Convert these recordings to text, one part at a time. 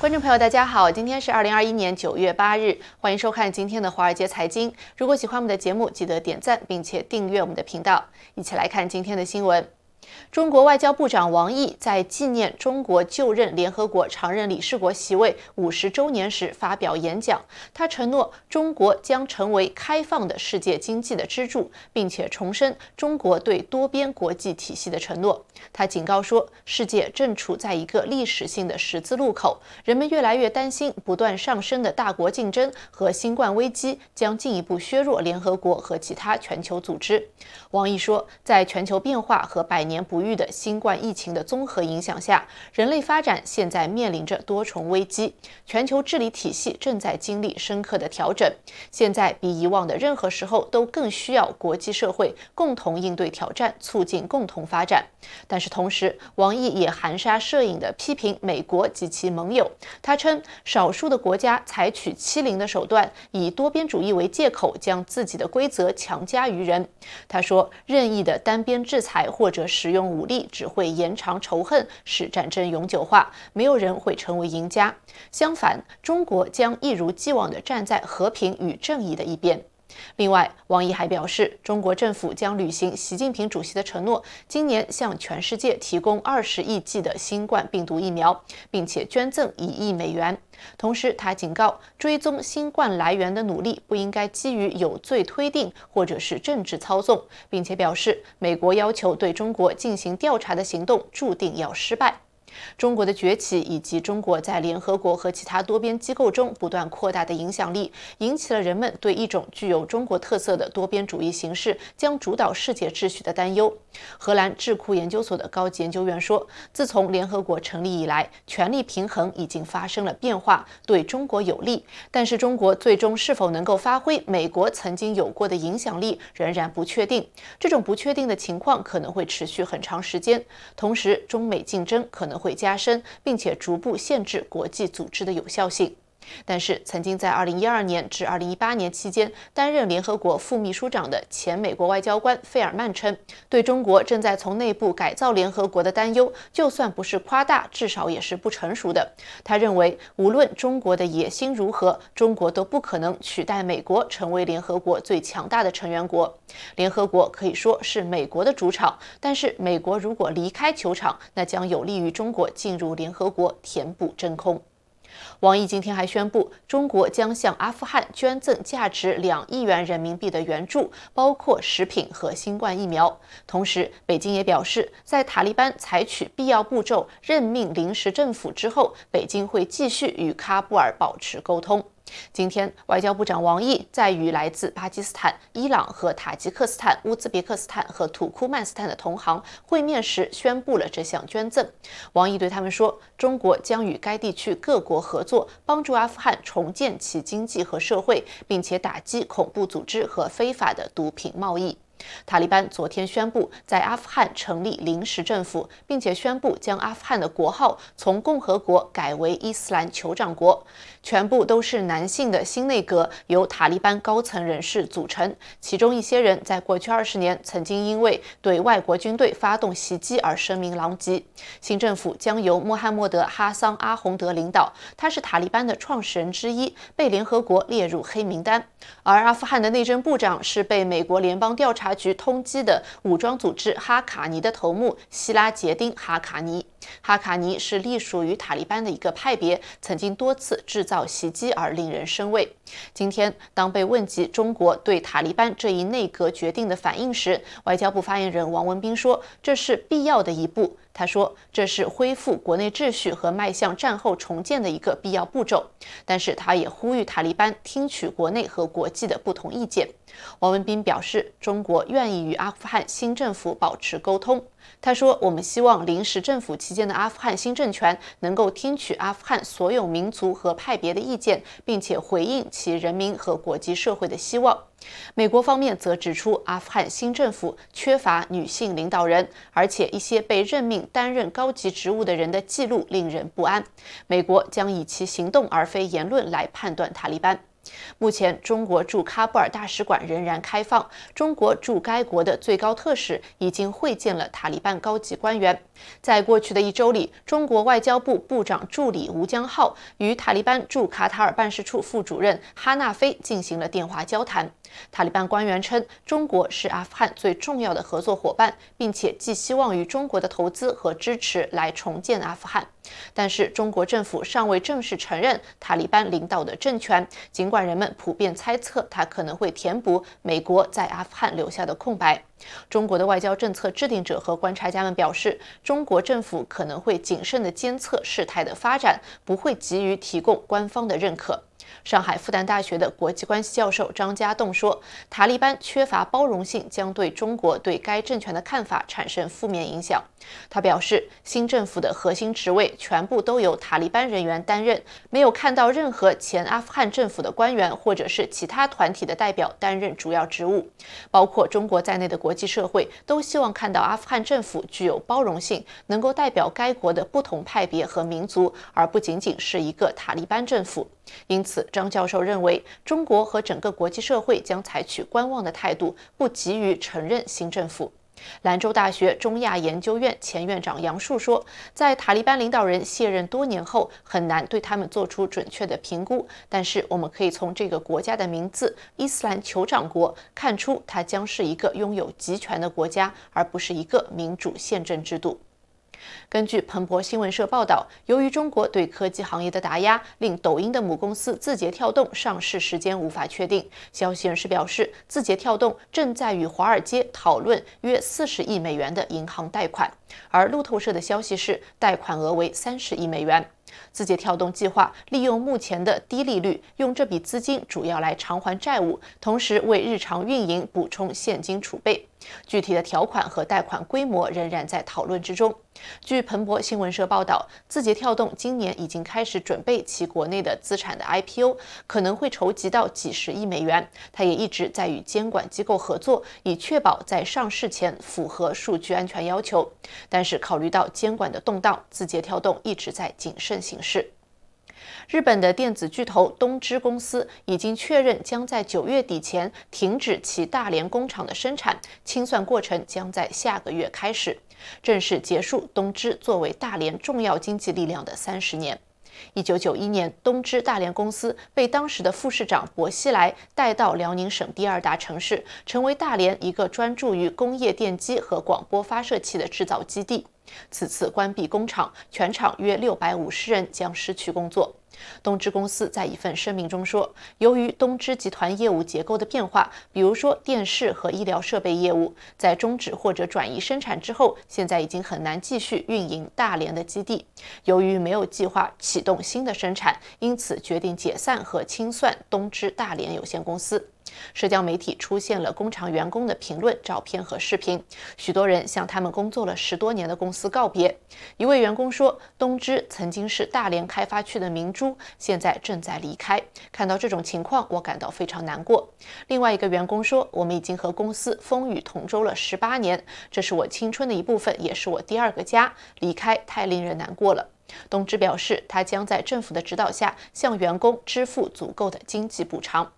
观众朋友，大家好，今天是二零二一年九月八日，欢迎收看今天的华尔街财经。如果喜欢我们的节目，记得点赞并且订阅我们的频道。一起来看今天的新闻。中国外交部长王毅在纪念中国就任联合国常任理事国席位五十周年时发表演讲，他承诺中国将成为开放的世界经济的支柱，并且重申中国对多边国际体系的承诺。他警告说，世界正处在一个历史性的十字路口，人们越来越担心不断上升的大国竞争和新冠危机将进一步削弱联合国和其他全球组织。王毅说，在全球变化和百年。不愈的新冠疫情的综合影响下，人类发展现在面临着多重危机，全球治理体系正在经历深刻的调整。现在比以往的任何时候都更需要国际社会共同应对挑战，促进共同发展。但是同时，王毅也含沙射影地批评美国及其盟友。他称，少数的国家采取欺凌的手段，以多边主义为借口，将自己的规则强加于人。他说，任意的单边制裁或者是。使用武力只会延长仇恨，使战争永久化。没有人会成为赢家。相反，中国将一如既往地站在和平与正义的一边。另外，王毅还表示，中国政府将履行习近平主席的承诺，今年向全世界提供二十亿剂的新冠病毒疫苗，并且捐赠一亿美元。同时，他警告，追踪新冠来源的努力不应该基于有罪推定或者是政治操纵，并且表示，美国要求对中国进行调查的行动注定要失败。中国的崛起以及中国在联合国和其他多边机构中不断扩大的影响力，引起了人们对一种具有中国特色的多边主义形式将主导世界秩序的担忧。荷兰智库研究所的高级研究员说：“自从联合国成立以来，权力平衡已经发生了变化，对中国有利。但是，中国最终是否能够发挥美国曾经有过的影响力，仍然不确定。这种不确定的情况可能会持续很长时间。同时，中美竞争可能。”会加深，并且逐步限制国际组织的有效性。但是，曾经在2012年至2018年期间担任联合国副秘书长的前美国外交官费尔曼称，对中国正在从内部改造联合国的担忧，就算不是夸大，至少也是不成熟的。他认为，无论中国的野心如何，中国都不可能取代美国成为联合国最强大的成员国。联合国可以说是美国的主场，但是美国如果离开球场，那将有利于中国进入联合国填补真空。王毅今天还宣布，中国将向阿富汗捐赠价值两亿元人民币的援助，包括食品和新冠疫苗。同时，北京也表示，在塔利班采取必要步骤任命临时政府之后，北京会继续与喀布尔保持沟通。今天，外交部长王毅在与来自巴基斯坦、伊朗和塔吉克斯坦、乌兹别克斯坦和土库曼斯坦的同行会面时，宣布了这项捐赠。王毅对他们说：“中国将与该地区各国合作，帮助阿富汗重建其经济和社会，并且打击恐怖组织和非法的毒品贸易。”塔利班昨天宣布在阿富汗成立临时政府，并且宣布将阿富汗的国号从共和国改为伊斯兰酋长国。全部都是男性的新内阁由塔利班高层人士组成，其中一些人在过去二十年曾经因为对外国军队发动袭击而声名狼藉。新政府将由穆罕默德·哈桑·阿洪德领导，他是塔利班的创始人之一，被联合国列入黑名单。而阿富汗的内政部长是被美国联邦调查。局通缉的武装组织哈卡尼的头目希拉杰丁·哈卡尼。哈卡尼是隶属于塔利班的一个派别，曾经多次制造袭击而令人生畏。今天，当被问及中国对塔利班这一内阁决定的反应时，外交部发言人王文斌说：“这是必要的一步。”他说：“这是恢复国内秩序和迈向战后重建的一个必要步骤。”但是，他也呼吁塔利班听取国内和国际的不同意见。王文斌表示，中国愿意与阿富汗新政府保持沟通。他说：“我们希望临时政府期间的阿富汗新政权能够听取阿富汗所有民族和派别的意见，并且回应其人民和国际社会的希望。”美国方面则指出，阿富汗新政府缺乏女性领导人，而且一些被任命担任高级职务的人的记录令人不安。美国将以其行动而非言论来判断塔利班。目前，中国驻喀布尔大使馆仍然开放。中国驻该国的最高特使已经会见了塔利班高级官员。在过去的一周里，中国外交部部长助理吴江浩与塔利班驻卡塔尔办事处副主任哈纳菲进行了电话交谈。塔利班官员称，中国是阿富汗最重要的合作伙伴，并且寄希望于中国的投资和支持来重建阿富汗。但是，中国政府尚未正式承认塔利班领导的政权，尽管人们普遍猜测他可能会填补美国在阿富汗留下的空白。中国的外交政策制定者和观察家们表示，中国政府可能会谨慎地监测事态的发展，不会急于提供官方的认可。上海复旦大学的国际关系教授张家栋说：“塔利班缺乏包容性，将对中国对该政权的看法产生负面影响。”他表示：“新政府的核心职位全部都由塔利班人员担任，没有看到任何前阿富汗政府的官员或者是其他团体的代表担任主要职务。包括中国在内的国际社会都希望看到阿富汗政府具有包容性，能够代表该国的不同派别和民族，而不仅仅是一个塔利班政府。”因此，张教授认为，中国和整个国际社会将采取观望的态度，不急于承认新政府。兰州大学中亚研究院前院长杨树说，在塔利班领导人卸任多年后，很难对他们做出准确的评估。但是，我们可以从这个国家的名字“伊斯兰酋长国”看出，它将是一个拥有集权的国家，而不是一个民主宪政制度。根据彭博新闻社报道，由于中国对科技行业的打压，令抖音的母公司字节跳动上市时间无法确定。消息人士表示，字节跳动正在与华尔街讨论约四十亿美元的银行贷款，而路透社的消息是贷款额为三十亿美元。字节跳动计划利用目前的低利率，用这笔资金主要来偿还债务，同时为日常运营补充现金储备。具体的条款和贷款规模仍然在讨论之中。据彭博新闻社报道，字节跳动今年已经开始准备其国内的资产的 IPO，可能会筹集到几十亿美元。它也一直在与监管机构合作，以确保在上市前符合数据安全要求。但是考虑到监管的动荡，字节跳动一直在谨慎。形势。日本的电子巨头东芝公司已经确认，将在九月底前停止其大连工厂的生产，清算过程将在下个月开始，正式结束东芝作为大连重要经济力量的三十年。一九九一年，东芝大连公司被当时的副市长薄熙来带到辽宁省第二大城市，成为大连一个专注于工业电机和广播发射器的制造基地。此次关闭工厂，全厂约六百五十人将失去工作。东芝公司在一份声明中说，由于东芝集团业务结构的变化，比如说电视和医疗设备业务在终止或者转移生产之后，现在已经很难继续运营大连的基地。由于没有计划启动新的生产，因此决定解散和清算东芝大连有限公司。社交媒体出现了工厂员工的评论、照片和视频，许多人向他们工作了十多年的公司告别。一位员工说：“东芝曾经是大连开发区的明珠，现在正在离开。看到这种情况，我感到非常难过。”另外一个员工说：“我们已经和公司风雨同舟了十八年，这是我青春的一部分，也是我第二个家。离开太令人难过了。”东芝表示，他将在政府的指导下向员工支付足够的经济补偿。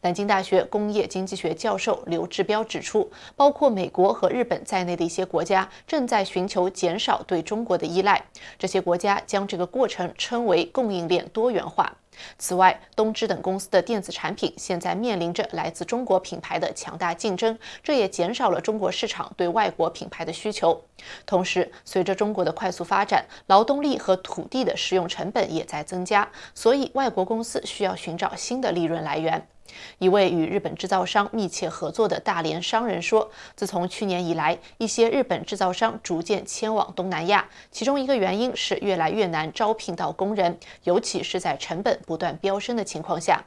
南京大学工业经济学教授刘志彪指出，包括美国和日本在内的一些国家正在寻求减少对中国的依赖。这些国家将这个过程称为供应链多元化。此外，东芝等公司的电子产品现在面临着来自中国品牌的强大竞争，这也减少了中国市场对外国品牌的需求。同时，随着中国的快速发展，劳动力和土地的使用成本也在增加，所以外国公司需要寻找新的利润来源。一位与日本制造商密切合作的大连商人说：“自从去年以来，一些日本制造商逐渐迁往东南亚，其中一个原因是越来越难招聘到工人，尤其是在成本不断飙升的情况下。”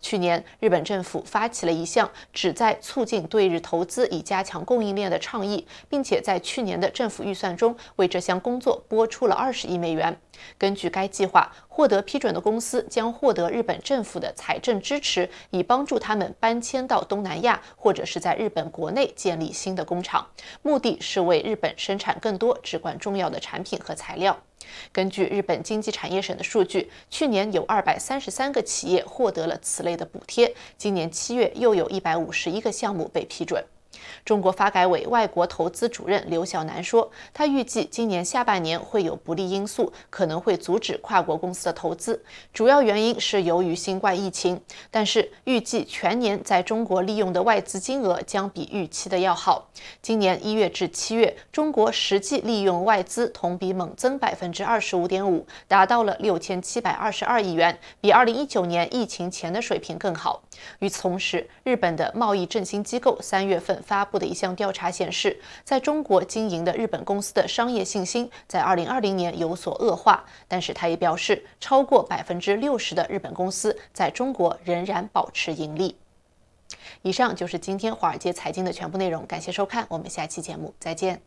去年，日本政府发起了一项旨在促进对日投资以加强供应链的倡议，并且在去年的政府预算中为这项工作拨出了二十亿美元。根据该计划，获得批准的公司将获得日本政府的财政支持，以帮助他们搬迁到东南亚或者是在日本国内建立新的工厂，目的是为日本生产更多至关重要的产品和材料。根据日本经济产业省的数据，去年有233个企业获得了此类的补贴，今年七月又有一百五十一个项目被批准。中国发改委外国投资主任刘晓楠说，他预计今年下半年会有不利因素，可能会阻止跨国公司的投资。主要原因是由于新冠疫情，但是预计全年在中国利用的外资金额将比预期的要好。今年一月至七月，中国实际利用外资同比猛增百分之二十五点五，达到了六千七百二十二亿元，比二零一九年疫情前的水平更好。与此同时，日本的贸易振兴机构三月份。发布的一项调查显示，在中国经营的日本公司的商业信心在2020年有所恶化，但是他也表示，超过百分之六十的日本公司在中国仍然保持盈利。以上就是今天华尔街财经的全部内容，感谢收看，我们下期节目再见。